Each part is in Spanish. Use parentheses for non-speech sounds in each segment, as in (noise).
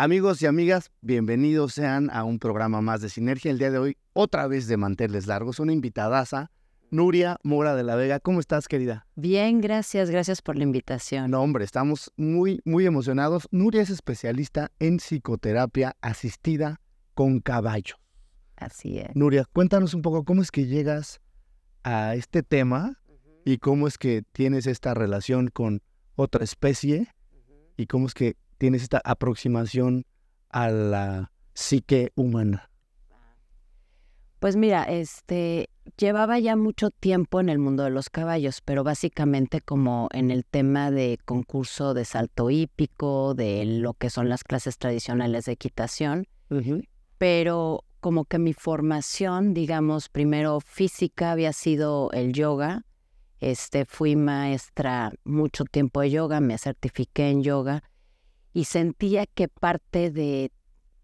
Amigos y amigas, bienvenidos sean a un programa más de Sinergia. El día de hoy, otra vez de manteles largos, una invitadaza, Nuria Mora de la Vega. ¿Cómo estás, querida? Bien, gracias, gracias por la invitación. No, hombre, estamos muy, muy emocionados. Nuria es especialista en psicoterapia asistida con caballo. Así es. Nuria, cuéntanos un poco cómo es que llegas a este tema y cómo es que tienes esta relación con otra especie y cómo es que tienes esta aproximación a la psique humana? Pues mira, este llevaba ya mucho tiempo en el mundo de los caballos, pero básicamente como en el tema de concurso de salto hípico, de lo que son las clases tradicionales de equitación, pero como que mi formación, digamos, primero física había sido el yoga. Este, fui maestra mucho tiempo de yoga, me certifiqué en yoga y sentía que parte de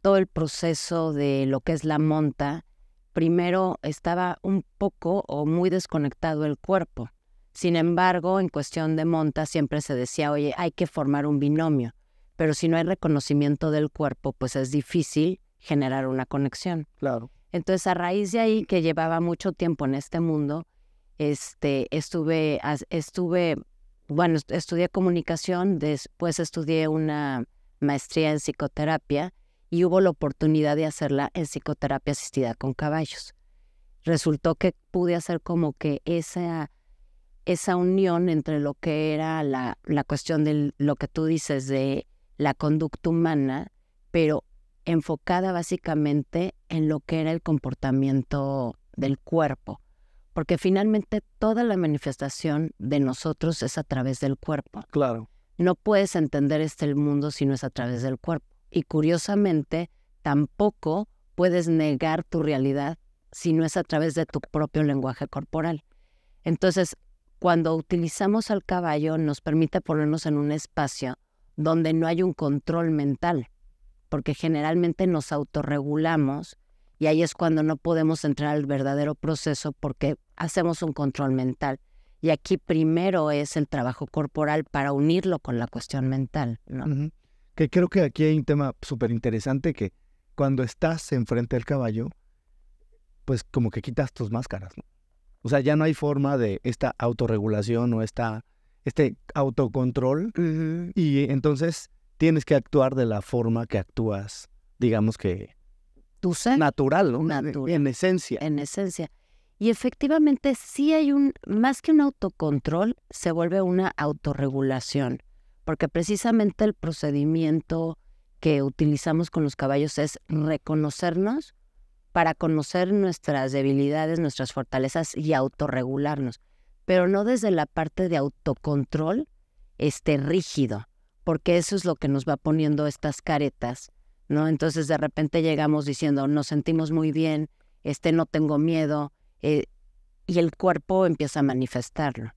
todo el proceso de lo que es la monta, primero estaba un poco o muy desconectado el cuerpo. Sin embargo, en cuestión de monta siempre se decía, oye, hay que formar un binomio, pero si no hay reconocimiento del cuerpo, pues es difícil generar una conexión. Claro. Entonces, a raíz de ahí que llevaba mucho tiempo en este mundo, este, estuve, estuve bueno, estudié comunicación, después estudié una maestría en psicoterapia y hubo la oportunidad de hacerla en psicoterapia asistida con caballos. Resultó que pude hacer como que esa, esa unión entre lo que era la, la cuestión de lo que tú dices de la conducta humana, pero enfocada básicamente en lo que era el comportamiento del cuerpo porque finalmente toda la manifestación de nosotros es a través del cuerpo. Claro. No puedes entender este el mundo si no es a través del cuerpo. Y curiosamente, tampoco puedes negar tu realidad si no es a través de tu propio lenguaje corporal. Entonces, cuando utilizamos al caballo, nos permite ponernos en un espacio donde no hay un control mental, porque generalmente nos autorregulamos y ahí es cuando no podemos entrar al verdadero proceso porque hacemos un control mental. Y aquí primero es el trabajo corporal para unirlo con la cuestión mental, ¿no? Que creo que aquí hay un tema súper interesante que cuando estás enfrente del caballo, pues como que quitas tus máscaras, O sea, ya no hay forma de esta autorregulación o esta, este autocontrol. Y entonces tienes que actuar de la forma que actúas, digamos que... Tu ser. Natural, ¿no? Natural. En esencia. En esencia. Y efectivamente sí hay un, más que un autocontrol, se vuelve una autorregulación, porque precisamente el procedimiento que utilizamos con los caballos es reconocernos para conocer nuestras debilidades, nuestras fortalezas y autorregularnos, pero no desde la parte de autocontrol este rígido, porque eso es lo que nos va poniendo estas caretas, ¿no? Entonces de repente llegamos diciendo, nos sentimos muy bien, este no tengo miedo, eh, y el cuerpo empieza a manifestarlo.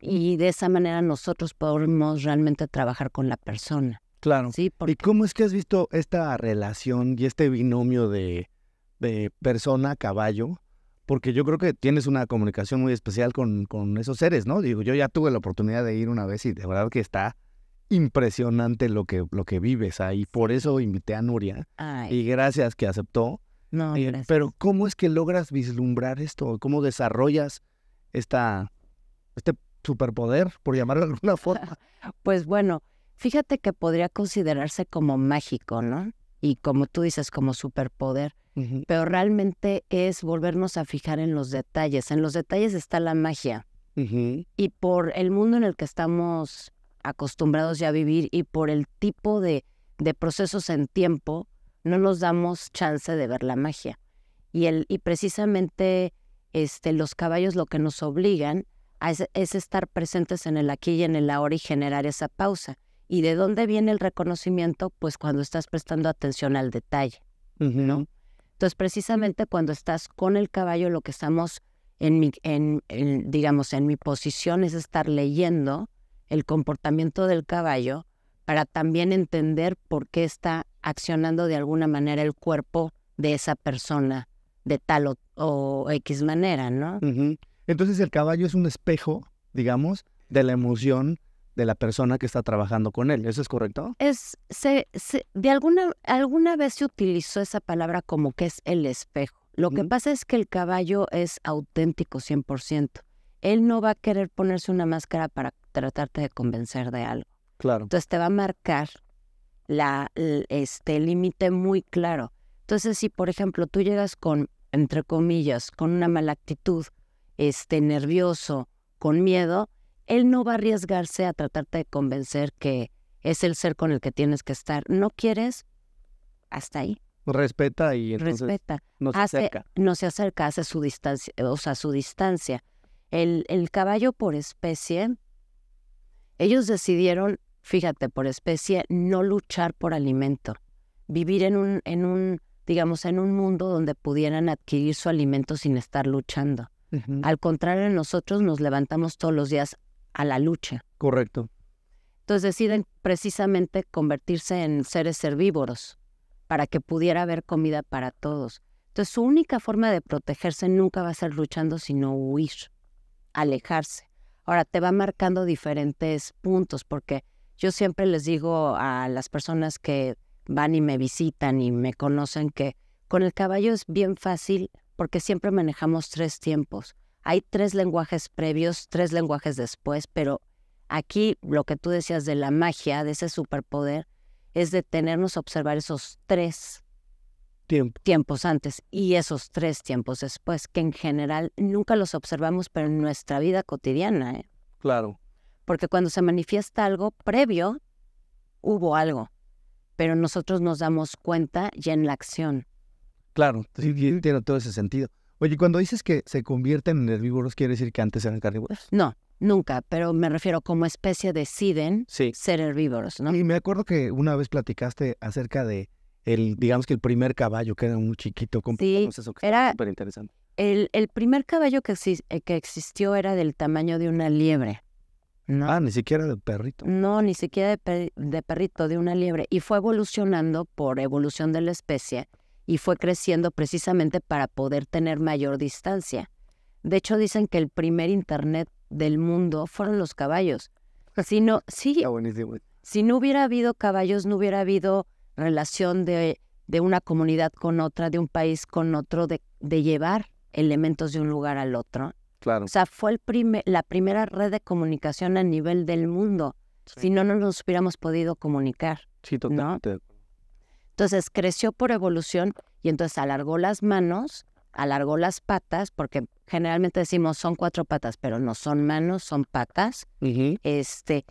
Y de esa manera nosotros podemos realmente trabajar con la persona. Claro. Sí, ¿Y cómo es que has visto esta relación y este binomio de, de persona-caballo? Porque yo creo que tienes una comunicación muy especial con, esos seres, ¿no? Digo, yo ya tuve la oportunidad de ir una vez y de verdad que está impresionante lo que, lo que vives ahí. Por eso invité a Nuria. Y gracias que aceptó. No, eh, pero ¿cómo es que logras vislumbrar esto? ¿Cómo desarrollas esta, este superpoder, por llamarlo de alguna forma? (laughs) pues bueno, fíjate que podría considerarse como mágico, ¿no? Y como tú dices, como superpoder. Pero realmente es volvernos a fijar en los detalles. En los detalles está la magia. Y por el mundo en el que estamos acostumbrados ya a vivir y por el tipo de procesos en tiempo, no nos damos chance de ver la magia. Y, el, y precisamente este, los caballos lo que nos obligan es, estar presentes en el aquí y en el ahora y generar esa pausa. ¿Y de dónde viene el reconocimiento? Pues cuando estás prestando atención al detalle, ¿no? Entonces, precisamente cuando estás con el caballo, lo que estamos en mi, en, digamos, en mi posición es estar leyendo el comportamiento del caballo para también entender por qué está accionando de alguna manera el cuerpo de esa persona de tal o, X manera, ¿no? Entonces el caballo es un espejo, digamos, de la emoción de la persona que está trabajando con él. ¿Eso es correcto? Es, se, se, de alguna, alguna vez se utilizó esa palabra como que es el espejo. Lo que pasa es que el caballo es auténtico 100%. Él no va a querer ponerse una máscara para tratarte de convencer de algo. Claro. Entonces te va a marcar la, este límite muy claro. Entonces, si por ejemplo tú llegas con, entre comillas, con una mala actitud, este, nervioso, con miedo, él no va a arriesgarse a tratarte de convencer que es el ser con el que tienes que estar. No quieres, hasta ahí. Respeta y entonces Respeta. no se acerca. No se acerca, hace su distancia, o sea, su distancia. el caballo por especie, ellos decidieron fíjate, por especie, no luchar por alimento, vivir en un, en un, digamos, en un mundo donde pudieran adquirir su alimento sin estar luchando. Al contrario, nosotros nos levantamos todos los días a la lucha. Correcto. Entonces deciden precisamente convertirse en seres herbívoros para que pudiera haber comida para todos. Entonces su única forma de protegerse nunca va a ser luchando, sino huir, alejarse. Ahora te va marcando diferentes puntos porque yo siempre les digo a las personas que van y me visitan y me conocen que con el caballo es bien fácil porque siempre manejamos tres tiempos. Hay tres lenguajes previos, tres lenguajes después, pero aquí lo que tú decías de la magia, de ese superpoder, es detenernos a observar esos tres tiempos antes y esos tres tiempos después, que en general nunca los observamos, pero en nuestra vida cotidiana. ¿eh? Claro porque cuando se manifiesta algo previo, hubo algo, pero nosotros nos damos cuenta ya en la acción. Claro, tiene todo ese sentido. Oye, cuando dices que se convierten en herbívoros, ¿quiere decir que antes eran carnívoros? No, nunca, pero me refiero como especie deciden ser herbívoros, ¿no? Y me acuerdo que una vez platicaste acerca de el, digamos que el primer caballo, que era un chiquito, sí, que era súper interesante. El, primer caballo que, eh, que existió era del tamaño de una liebre. Ah, ni siquiera de perrito. No, ni siquiera de, perrito, de una liebre. Y fue evolucionando por evolución de la especie y fue creciendo precisamente para poder tener mayor distancia. De hecho, dicen que el primer internet del mundo fueron los caballos. (laughs) Si no, sí, si no hubiera habido caballos, no hubiera habido relación de, de una comunidad con otra, de un país con otro, de, de llevar elementos de un lugar al otro. O sea, fue el primer, la primera red de comunicación a nivel del mundo. Si no, no nos hubiéramos podido comunicar. Sí, totalmente. Entonces creció por evolución y entonces alargó las manos, alargó las patas, porque generalmente decimos son cuatro patas, pero no son manos, son patas. Este.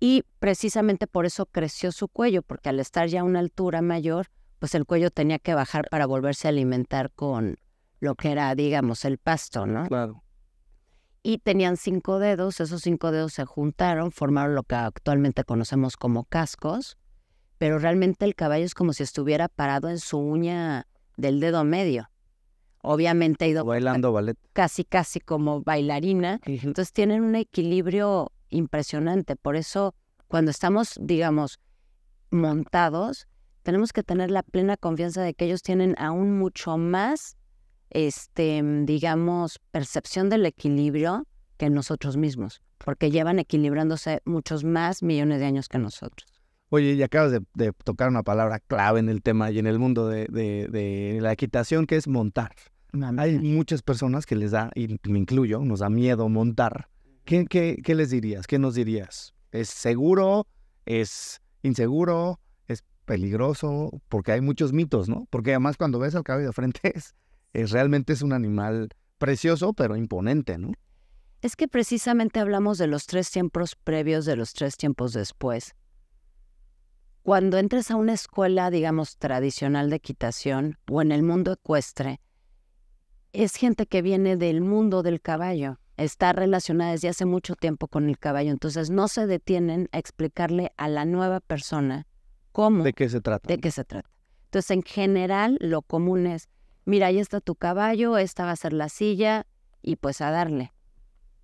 Y precisamente por eso creció su cuello, porque al estar ya a una altura mayor, pues el cuello tenía que bajar para volverse a alimentar con, lo que era, digamos, el pasto, ¿no? Claro. Y tenían cinco dedos, esos cinco dedos se juntaron, formaron lo que actualmente conocemos como cascos, pero realmente el caballo es como si estuviera parado en su uña del dedo medio. Obviamente ha ido bailando ballet. Casi, casi como bailarina. Entonces tienen un equilibrio impresionante. Por eso, cuando estamos, digamos, montados, tenemos que tener la plena confianza de que ellos tienen aún mucho más este, mm, digamos, percepción del equilibrio que nosotros mismos, porque llevan equilibrándose muchos más millones de años que nosotros. Oye, y acabas de, tocar una palabra clave en el tema y en el mundo de, la equitación, que es montar. Hay muchas personas que les da, y me incluyo, nos da miedo montar. ¿Qué, les dirías? ¿Qué nos dirías? ¿Es seguro? ¿Es inseguro? ¿Es peligroso, porque hay muchos mitos, ¿no? Porque además cuando ves al caballo de frente (laughs) es eh, realmente es un animal precioso, pero imponente, ¿no? Es que precisamente hablamos de los tres tiempos previos, de los tres tiempos después. Cuando entres a una escuela, digamos, tradicional de equitación o en el mundo ecuestre, es gente que viene del mundo del caballo, está relacionada desde hace mucho tiempo con el caballo, entonces no se detienen a explicarle a la nueva persona cómo. ¿De qué se trata? De qué se trata. Entonces, en general, lo común es, mira, ahí está tu caballo, esta va a ser la silla y pues a darle.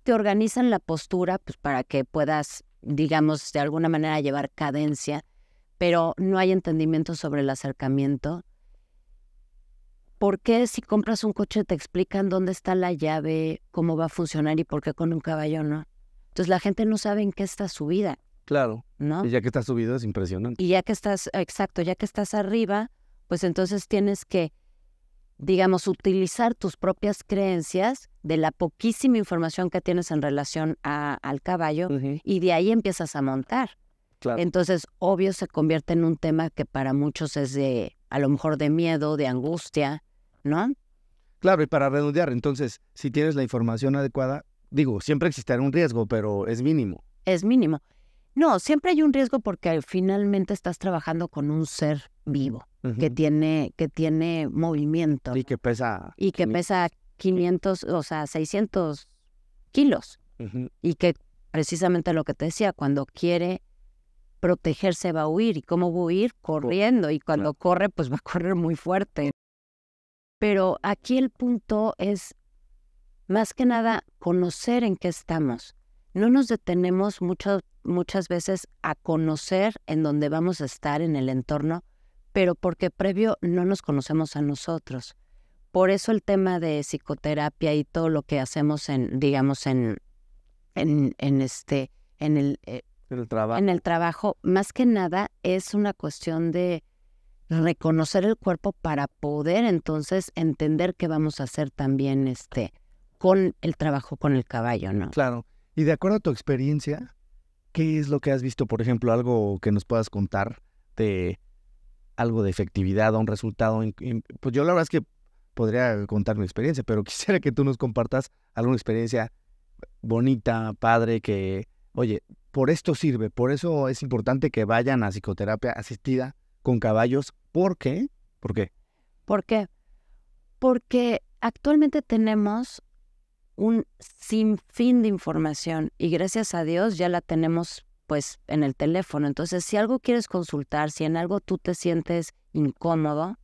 Te organizan la postura pues, para que puedas, digamos, de alguna manera llevar cadencia, pero no hay entendimiento sobre el acercamiento. ¿Por qué si compras un coche te explican dónde está la llave, cómo va a funcionar y por qué con un caballo no? Entonces la gente no sabe en qué está subida. Claro. ¿No? Y ya que estás subido es impresionante. Y ya que estás, exacto, ya que estás arriba, pues entonces tienes que digamos, utilizar tus propias creencias de la poquísima información que tienes en relación al caballo y de ahí empiezas a montar. Entonces, obvio, se convierte en un tema que para muchos es de, a lo mejor, de miedo, de angustia, ¿no? Claro, y para redondear, entonces, si tienes la información adecuada, digo, siempre existirá un riesgo, pero es mínimo. Es mínimo. No, siempre hay un riesgo porque finalmente estás trabajando con un ser vivo que, tiene, que tiene movimiento. Y que pesa. Y que pesa 500, o sea, 600 kilos. Y que precisamente lo que te decía, cuando quiere protegerse va a huir. ¿Y cómo va a huir? Corriendo. Y cuando corre, pues va a correr muy fuerte. Pero aquí el punto es, más que nada, conocer en qué estamos. No nos detenemos muchas veces a conocer en dónde vamos a estar en el entorno pero porque previo no nos conocemos a nosotros. Por eso el tema de psicoterapia y todo lo que hacemos en, digamos, en, en, este, en el, eh, el trabajo. en el trabajo, más que nada es una cuestión de reconocer el cuerpo para poder entonces entender qué vamos a hacer también este, con el trabajo con el caballo, ¿no? Claro. Y de acuerdo a tu experiencia, ¿qué es lo que has visto? Por ejemplo, algo que nos puedas contar de algo de efectividad, un resultado. Pues yo la verdad es que podría contar mi experiencia, pero (laughs) quisiera que tú nos compartas alguna experiencia bonita, padre, que, oye, por esto sirve, por eso es importante que vayan a psicoterapia asistida con caballos. ¿Por qué? ¿Por qué? ¿Por qué? Porque actualmente tenemos un sinfín de información y gracias a Dios ya la tenemos pues en el teléfono. Entonces, si algo quieres consultar, si en algo tú te sientes incómodo,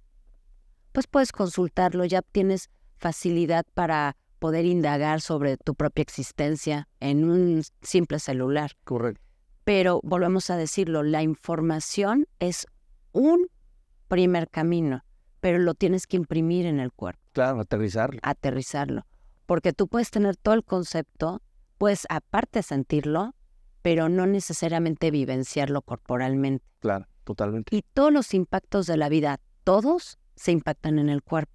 pues puedes consultarlo, ya tienes facilidad para poder indagar sobre tu propia existencia en un simple celular. Correcto. Pero volvemos a decirlo, la información es un primer camino, pero lo tienes que imprimir en el cuerpo. Claro, aterrizarlo. Aterrizarlo. Porque tú puedes tener todo el concepto, pues, aparte sentirlo, pero no necesariamente vivenciarlo corporalmente. Claro, totalmente. Y todos los impactos de la vida, todos se impactan en el cuerpo.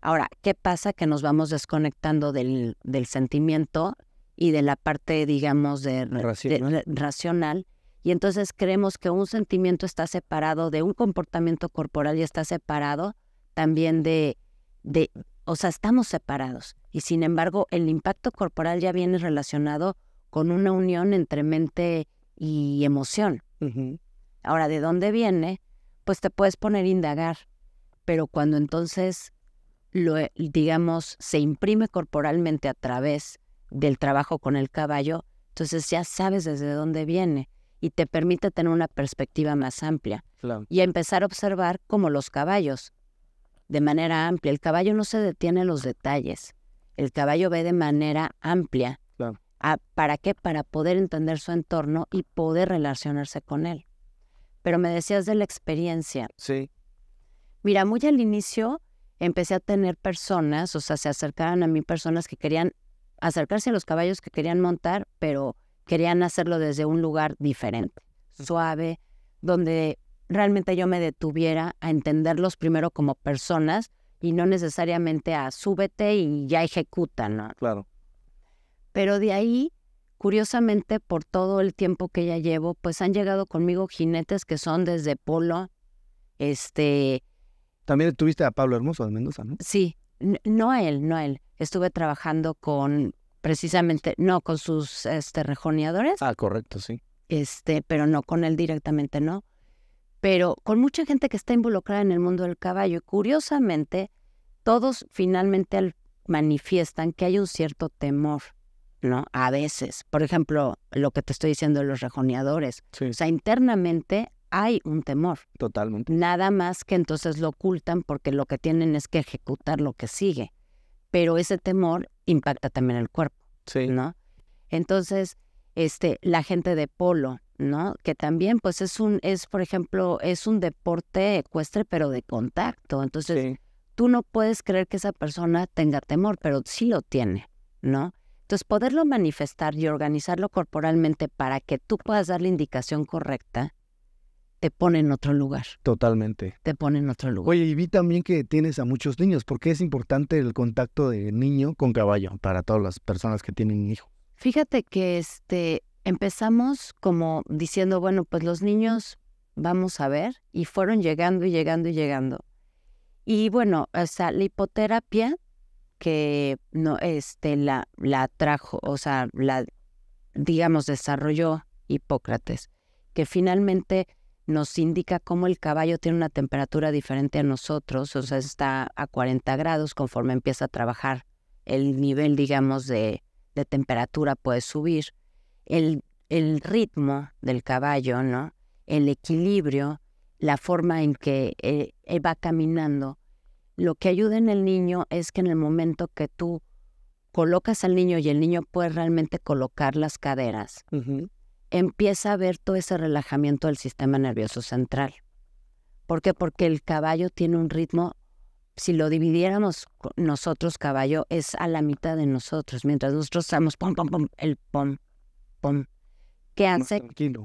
Ahora, ¿qué pasa? Que nos vamos desconectando del, sentimiento y de la parte, digamos, de, racional. Y entonces creemos que un sentimiento está separado de un comportamiento corporal y está separado también de, de o sea, estamos separados. Y sin embargo, el impacto corporal ya viene relacionado con una unión entre mente y emoción. Ahora, ¿de dónde viene? Pues te puedes poner a indagar, pero cuando entonces lo, eh, digamos, se imprime corporalmente a través del trabajo con el caballo, entonces ya sabes desde dónde viene y te permite tener una perspectiva más amplia y empezar a observar como los caballos, de manera amplia. El caballo no se detiene en los detalles, el caballo ve de manera amplia ¿Para qué? Para poder entender su entorno y poder relacionarse con él. Pero me decías de la experiencia. Sí. Mira, muy al inicio empecé a tener personas, o sea, se acercaban a mí personas que querían acercarse a los caballos que querían montar, pero querían hacerlo desde un lugar diferente, suave, donde realmente yo me detuviera a entenderlos primero como personas y no necesariamente a súbete y ya ejecuta, ¿no? Claro. Pero de ahí, curiosamente, por todo el tiempo que ya llevo, pues han llegado conmigo jinetes que son desde polo, este... También tuviste a Pablo Hermoso de Mendoza, ¿no? Sí, no a él, no a él. Estuve trabajando con, precisamente, no, con sus este, rejoneadores. Ah, correcto, sí. Este, pero no con él directamente, no. Pero con mucha gente que está involucrada en el mundo del caballo. Y Curiosamente, todos finalmente manifiestan que hay un cierto temor ¿no? A veces. Por ejemplo, lo que te estoy diciendo de los rejoneadores. O sea, internamente hay un temor. Totalmente. Nada más que entonces lo ocultan porque lo que tienen es que ejecutar lo que sigue. Pero ese temor impacta también el cuerpo, sí. ¿no? Entonces, este, la gente de polo, ¿no? Que también, pues, es un, es, por ejemplo, es un deporte ecuestre, pero de contacto. Entonces, tú no puedes creer que esa persona tenga temor, pero sí lo tiene, ¿no? Entonces, poderlo manifestar y organizarlo corporalmente para que tú puedas dar la indicación correcta, te pone en otro lugar. Totalmente. Te pone en otro lugar. Oye, y vi también que tienes a muchos niños, porque es importante el contacto de niño con caballo para todas las personas que tienen hijo. Fíjate que este empezamos como diciendo, bueno, pues los niños vamos a ver, y fueron llegando y llegando y llegando. Y bueno, o sea, la hipoterapia que no, este, la, la trajo, o sea, la, digamos, desarrolló Hipócrates, que finalmente nos indica cómo el caballo tiene una temperatura diferente a nosotros, o sea, está a 40 grados conforme empieza a trabajar, el nivel, digamos, de, temperatura puede subir, el, el ritmo del caballo, ¿no? El equilibrio, la forma en que eh, va caminando, lo que ayuda en el niño es que en el momento que tú colocas al niño y el niño puede realmente colocar las caderas, empieza a ver todo ese relajamiento del sistema nervioso central. ¿Por qué? Porque el caballo tiene un ritmo, si lo dividiéramos nosotros, caballo, es a la mitad de nosotros. Mientras nosotros estamos pom, pom, pom, el pom, pom. ¿Qué hace?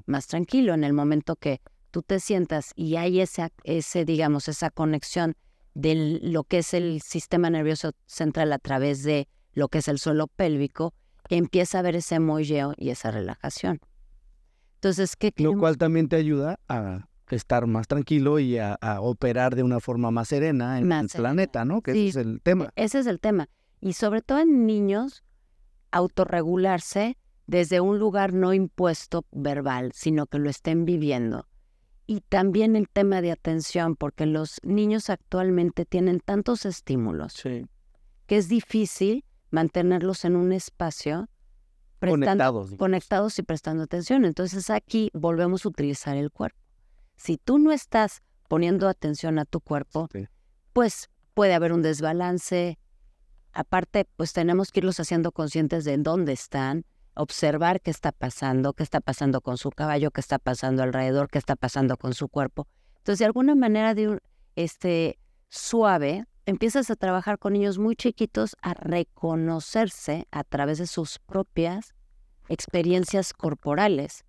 Más tranquilo. en el momento que tú te sientas y hay ese ese, digamos, esa conexión de lo que es el sistema nervioso central a través de lo que es el suelo pélvico, empieza a ver ese molleo y esa relajación. Entonces, ¿qué Lo cual también te ayuda a estar más tranquilo y a, operar de una forma más serena en el planeta, ¿no? Que ese es el tema. E, ese es el tema. Y sobre todo en niños, autorregularse desde un lugar no impuesto verbal, sino que lo estén viviendo y también el tema de atención, porque los niños actualmente tienen tantos estímulos que es difícil mantenerlos en un espacio conectados, y prestando atención. Entonces aquí volvemos a utilizar el cuerpo. Si tú no estás poniendo atención a tu cuerpo, pues puede haber un desbalance. Aparte, pues tenemos que irlos haciendo conscientes de dónde están, observar qué está pasando, qué está pasando con su caballo, qué está pasando alrededor, qué está pasando con su cuerpo. Entonces, de alguna manera de un, este, suave, empiezas a trabajar con niños muy chiquitos a reconocerse a través de sus propias experiencias corporales.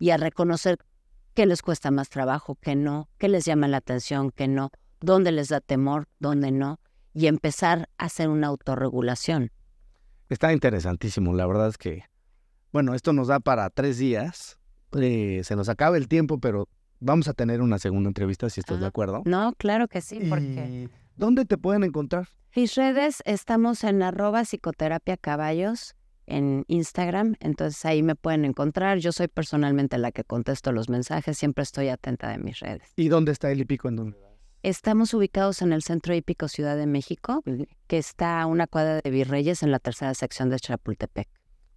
Y a reconocer qué les cuesta más trabajo, qué no, qué les llama la atención, qué no, dónde les da temor, dónde no, y empezar a hacer una autorregulación. Está interesantísimo, la verdad es que, bueno, esto nos da para tres días. Eh, se nos acaba el tiempo, pero vamos a tener una segunda entrevista, si estás de ah, acuerdo. No, claro que sí, porque... ¿Dónde te pueden encontrar? Mis redes estamos en arroba psicoterapia caballos en Instagram, entonces ahí me pueden encontrar. Yo soy personalmente la que contesto los mensajes, siempre estoy atenta de mis redes. ¿Y dónde está el Pico en dónde? Estamos ubicados en el Centro Hípico Ciudad de México, que está a una cuadra de Virreyes en la tercera sección de Chapultepec.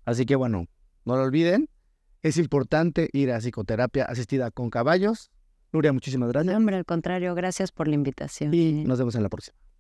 Así que bueno, no lo olviden. Es importante ir a psicoterapia asistida con caballos. Nuria, muchísimas gracias. No, hombre, al contrario, gracias por la invitación. Y eh. nos vemos en la próxima.